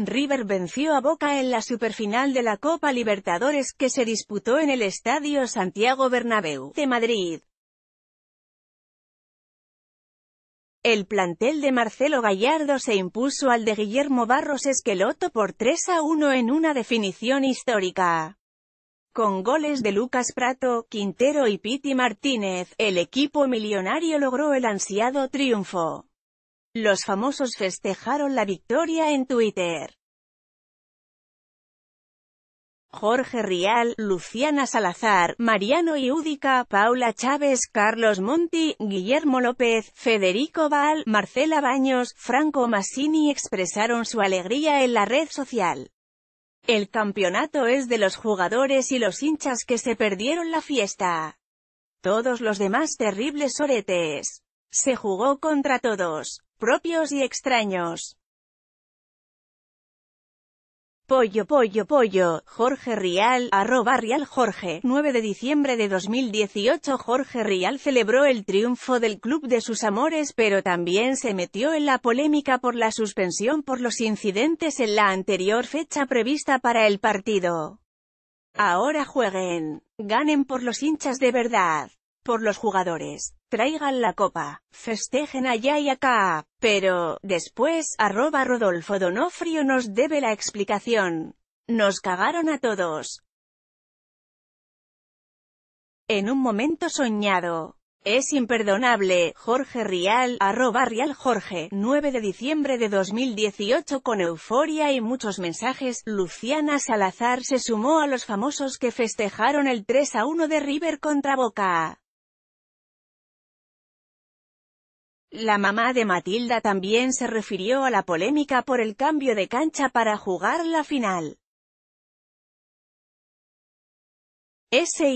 River venció a Boca en la superfinal de la Copa Libertadores que se disputó en el Estadio Santiago Bernabéu de Madrid. El plantel de Marcelo Gallardo se impuso al de Guillermo Barros Esqueloto por 3 a 1 en una definición histórica. Con goles de Lucas Prato, Quintero y Piti Martínez, el equipo millonario logró el ansiado triunfo. Los famosos festejaron la victoria en Twitter. Jorge Rial, Luciana Salazar, Mariano Iúdica, Paula Chávez, Carlos Monti, Guillermo López, Federico Val, Marcela Baños, Franco Massini expresaron su alegría en la red social. El campeonato es de los jugadores y los hinchas que se perdieron la fiesta. Todos los demás terribles oretes. Se jugó contra todos propios y extraños. Pollo Pollo Pollo, Jorge Rial, arroba Rial Jorge, 9 de diciembre de 2018 Jorge Rial celebró el triunfo del club de sus amores pero también se metió en la polémica por la suspensión por los incidentes en la anterior fecha prevista para el partido. Ahora jueguen, ganen por los hinchas de verdad por los jugadores. Traigan la copa, festejen allá y acá, pero, después, arroba Rodolfo Donofrio nos debe la explicación. Nos cagaron a todos. En un momento soñado. Es imperdonable, Jorge Rial, arroba Rial Jorge, 9 de diciembre de 2018 con euforia y muchos mensajes, Luciana Salazar se sumó a los famosos que festejaron el 3 a 1 de River contra Boca. La mamá de Matilda también se refirió a la polémica por el cambio de cancha para jugar la final. Ese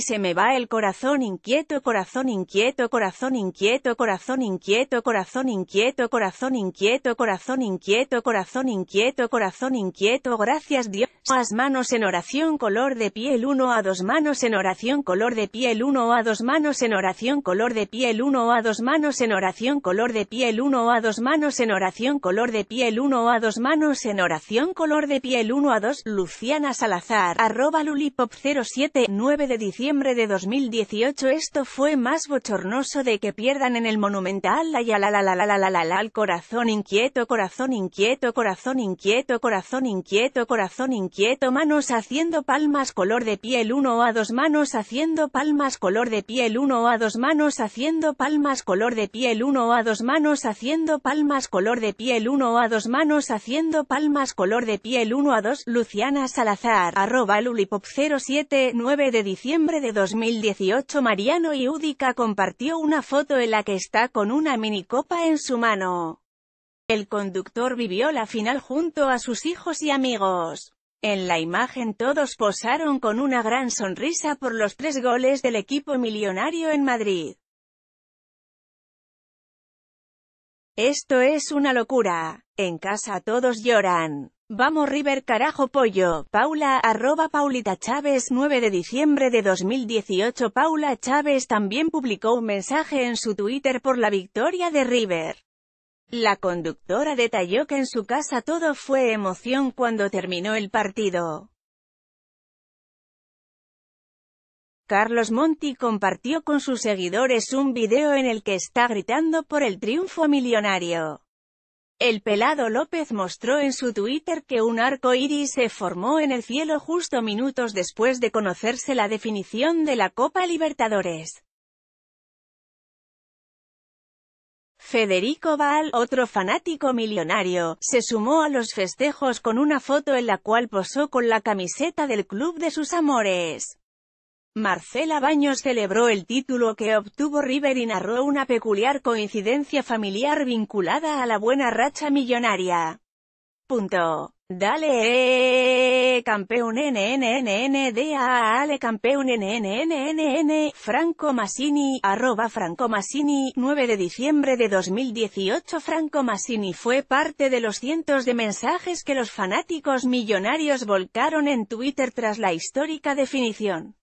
se me va el corazón inquieto, corazón inquieto, corazón inquieto, corazón inquieto, corazón inquieto, corazón inquieto, corazón inquieto, corazón inquieto, corazón inquieto, gracias Dios. Las manos en oración color de piel 1 a 2 manos en oración color de piel 1 a 2 manos en oración color de piel 1 a 2 manos en oración color de piel 1 a 2 manos en oración color de piel 1 a 2 manos en oración color de piel 1 a 2 Luciana Salazar arroba lulipop 07 9 de diciembre de 2018 esto fue más bochornoso de que pierdan en el monumental la ya la la la la la la al corazón inquieto corazón inquieto corazón inquieto corazón inquieto corazón inquieto Quieto manos haciendo palmas color de piel 1 a 2 manos haciendo palmas color de piel 1 a 2 manos haciendo palmas color de piel 1 a 2 manos haciendo palmas color de piel 1 a 2 manos haciendo palmas color de piel 1 a 2 Luciana Salazar arroba lulipop 9 de diciembre de 2018 Mariano Iudica compartió una foto en la que está con una minicopa en su mano. El conductor vivió la final junto a sus hijos y amigos. En la imagen todos posaron con una gran sonrisa por los tres goles del equipo millonario en Madrid. Esto es una locura. En casa todos lloran. Vamos River carajo pollo, Paula, arroba Paulita Chávez 9 de diciembre de 2018 Paula Chávez también publicó un mensaje en su Twitter por la victoria de River. La conductora detalló que en su casa todo fue emoción cuando terminó el partido. Carlos Monti compartió con sus seguidores un video en el que está gritando por el triunfo millonario. El pelado López mostró en su Twitter que un arco iris se formó en el cielo justo minutos después de conocerse la definición de la Copa Libertadores. Federico Baal, otro fanático millonario, se sumó a los festejos con una foto en la cual posó con la camiseta del club de sus amores. Marcela Baños celebró el título que obtuvo River y narró una peculiar coincidencia familiar vinculada a la buena racha millonaria. Dale, campeón Ale, campeón nnnn, Franco Massini, arroba Franco Massini, 9 de diciembre de 2018 Franco Massini fue parte de los cientos de mensajes que los fanáticos millonarios volcaron en Twitter tras la histórica definición